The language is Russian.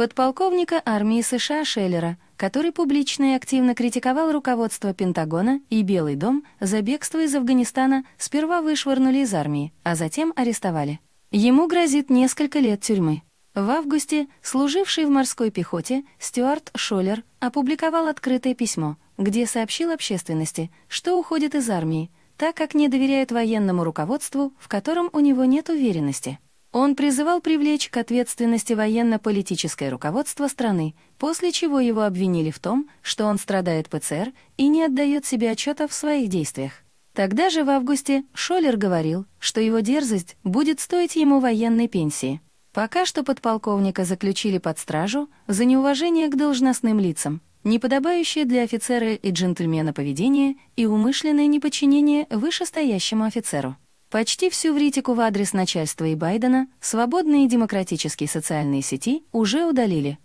подполковника армии США Шеллера, который публично и активно критиковал руководство Пентагона и Белый дом за бегство из Афганистана, сперва вышвырнули из армии, а затем арестовали. Ему грозит несколько лет тюрьмы. В августе служивший в морской пехоте Стюарт Шоллер опубликовал открытое письмо, где сообщил общественности, что уходит из армии, так как не доверяет военному руководству, в котором у него нет уверенности. Он призывал привлечь к ответственности военно-политическое руководство страны, после чего его обвинили в том, что он страдает ПЦР и не отдает себе отчета в своих действиях. Тогда же в августе Шоллер говорил, что его дерзость будет стоить ему военной пенсии. Пока что подполковника заключили под стражу за неуважение к должностным лицам, неподобающее для офицера и джентльмена поведение и умышленное неподчинение вышестоящему офицеру. Почти всю критику в адрес начальства и Байдена свободные демократические социальные сети уже удалили,